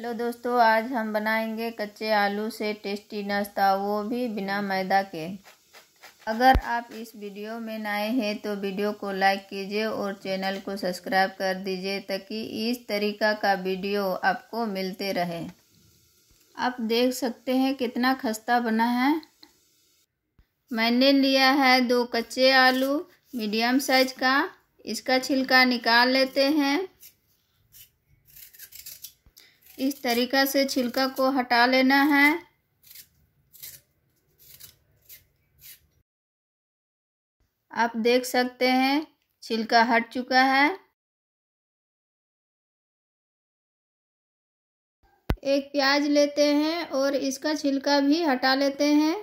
hello दोस्तों आज हम बनाएंगे कच्चे आलू से टेस्टी नाश्ता वो भी बिना मैदा के अगर आप इस वीडियो में नए हैं तो वीडियो को लाइक कीजिए और चैनल को सब्सक्राइब कर दीजिए ताकि इस तरीका का वीडियो आपको मिलते रहे आप देख सकते हैं कितना खस्ता बना है मैंने लिया है दो कच्चे आलू मीडियम साइज का इसका छिलका निकाल लेते हैं इस तरीका से छिलका को हटा लेना है आप देख सकते हैं छिलका हट चुका है एक प्याज लेते हैं और इसका छिलका भी हटा लेते हैं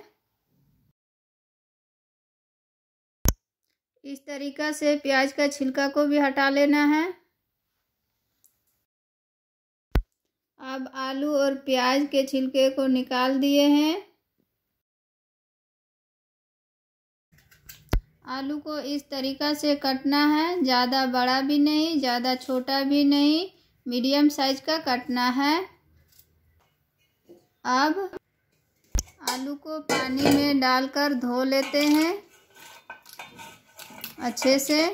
इस तरीका से प्याज का छिलका को भी हटा लेना है अब आलू और प्याज के छिलके को निकाल दिए हैं आलू को इस तरीका से कटना है ज़्यादा बड़ा भी नहीं ज़्यादा छोटा भी नहीं मीडियम साइज का कटना है अब आलू को पानी में डालकर धो लेते हैं अच्छे से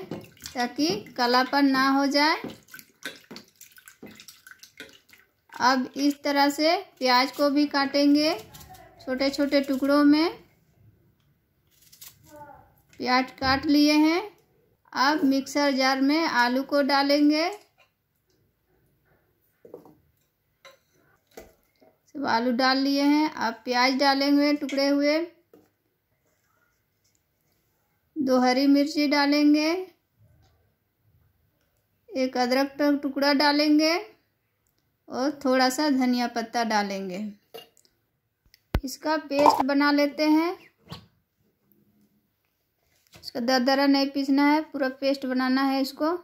ताकि कलापन ना हो जाए अब इस तरह से प्याज को भी काटेंगे छोटे छोटे टुकड़ों में प्याज काट लिए हैं अब मिक्सर जार में आलू को डालेंगे सब आलू डाल लिए हैं अब प्याज डालेंगे टुकड़े हुए दो हरी मिर्ची डालेंगे एक अदरक का टुकड़ा डालेंगे और थोड़ा सा धनिया पत्ता डालेंगे इसका पेस्ट बना लेते हैं इसका दरदरा नहीं पीसना है पूरा पेस्ट बनाना है इसको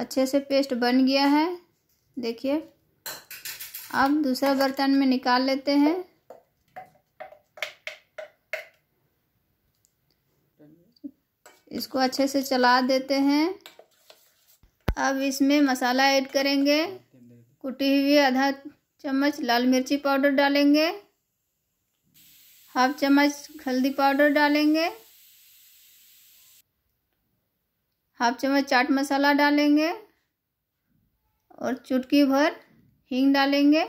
अच्छे से पेस्ट बन गया है देखिए अब दूसरा बर्तन में निकाल लेते हैं इसको अच्छे से चला देते हैं अब इसमें मसाला ऐड करेंगे कुटी हुई आधा चम्मच लाल मिर्ची पाउडर डालेंगे हाफ चम्मच हल्दी पाउडर डालेंगे हाफ चम्मच चाट मसाला डालेंगे और चुटकी भर हींग डालेंगे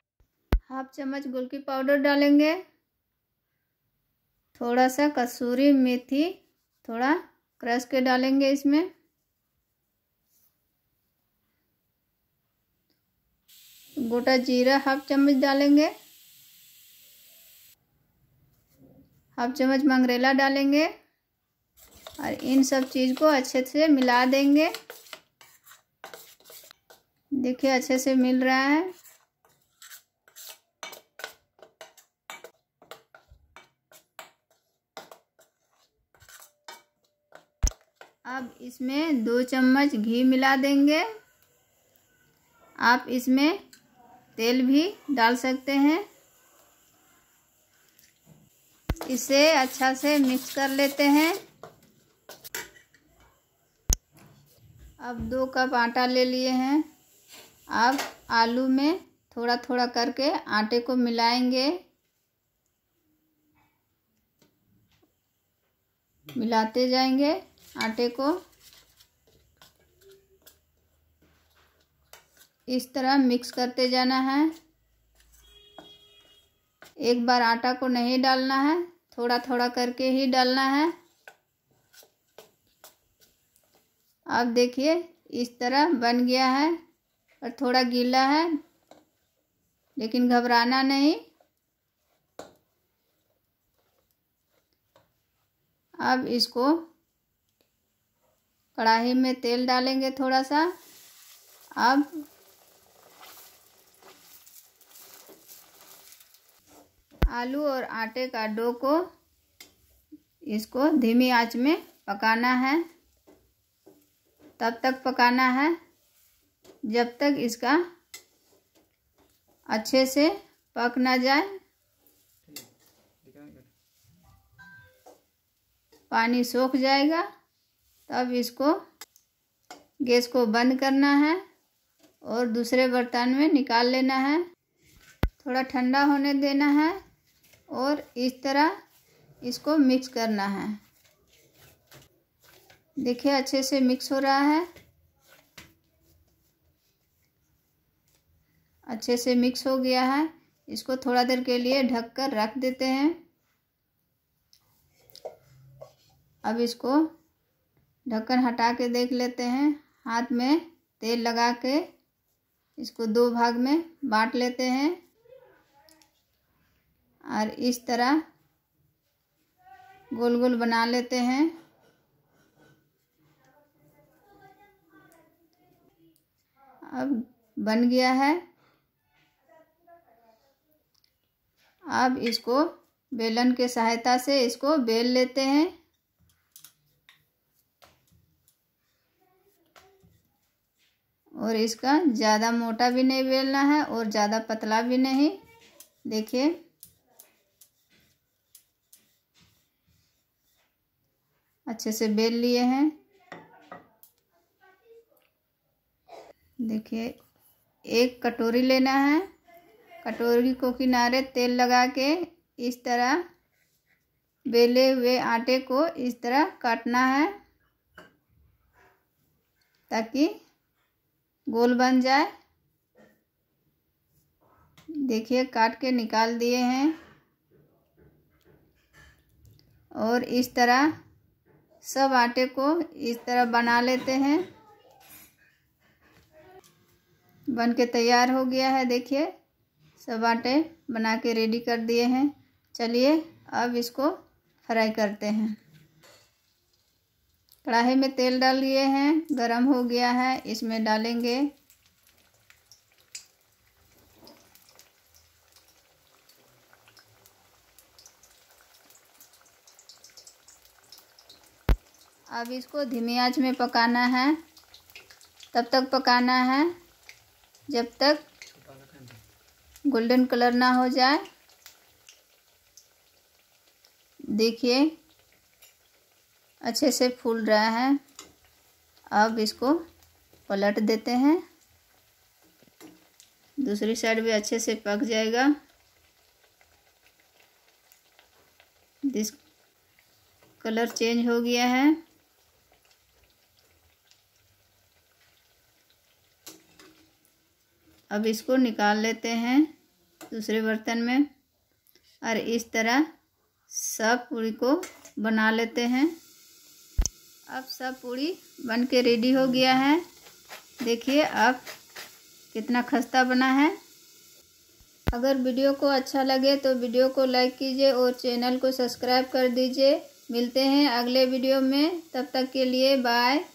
हाफ चम्मच गुलकी पाउडर डालेंगे थोड़ा सा कसूरी मेथी थोड़ा क्रश के डालेंगे इसमें गोटा जीरा हाफ चम्मच डालेंगे हाफ चम्मच मंगरेला डालेंगे और इन सब चीज़ को अच्छे से मिला देंगे देखिए अच्छे से मिल रहा है अब इसमें दो चम्मच घी मिला देंगे आप इसमें तेल भी डाल सकते हैं इसे अच्छा से मिक्स कर लेते हैं अब दो कप आटा ले लिए हैं अब आलू में थोड़ा थोड़ा करके आटे को मिलाएंगे मिलाते जाएंगे आटे को इस तरह मिक्स करते जाना है एक बार आटा को नहीं डालना है थोड़ा थोड़ा करके ही डालना है आप देखिए इस तरह बन गया है और थोड़ा गीला है लेकिन घबराना नहीं अब इसको कढ़ाई में तेल डालेंगे थोड़ा सा अब आलू और आटे का डो को इसको धीमी आंच में पकाना है तब तक पकाना है जब तक इसका अच्छे से पक ना जाए पानी सोख जाएगा तब इसको गैस को बंद करना है और दूसरे बर्तन में निकाल लेना है थोड़ा ठंडा होने देना है और इस तरह इसको मिक्स करना है देखिए अच्छे से मिक्स हो रहा है अच्छे से मिक्स हो गया है इसको थोड़ा देर के लिए ढक कर रख देते हैं अब इसको ढक्कन हटा के देख लेते हैं हाथ में तेल लगा के इसको दो भाग में बांट लेते हैं और इस तरह गोल गोल बना लेते हैं अब बन गया है अब इसको बेलन के सहायता से इसको बेल लेते हैं और इसका ज़्यादा मोटा भी नहीं बेलना है और ज़्यादा पतला भी नहीं देखिए अच्छे से बेल लिए हैं देखिए एक कटोरी लेना है कटोरी को किनारे तेल लगा के इस तरह बेले हुए आटे को इस तरह काटना है ताकि गोल बन जाए देखिए काट के निकाल दिए हैं और इस तरह सब आटे को इस तरह बना लेते हैं बन के तैयार हो गया है देखिए सब आटे बना के रेडी कर दिए हैं चलिए अब इसको फ्राई करते हैं कढ़ाई में तेल डाल लिए हैं गरम हो गया है इसमें डालेंगे अब इसको धीमी आंच में पकाना है तब तक पकाना है जब तक गोल्डन कलर ना हो जाए देखिए अच्छे से फूल रहा है अब इसको पलट देते हैं दूसरी साइड भी अच्छे से पक जाएगा दिस कलर चेंज हो गया है अब इसको निकाल लेते हैं दूसरे बर्तन में और इस तरह सब पूरी को बना लेते हैं अब सब पूरी बन के रेडी हो गया है देखिए अब कितना खस्ता बना है अगर वीडियो को अच्छा लगे तो वीडियो को लाइक कीजिए और चैनल को सब्सक्राइब कर दीजिए मिलते हैं अगले वीडियो में तब तक के लिए बाय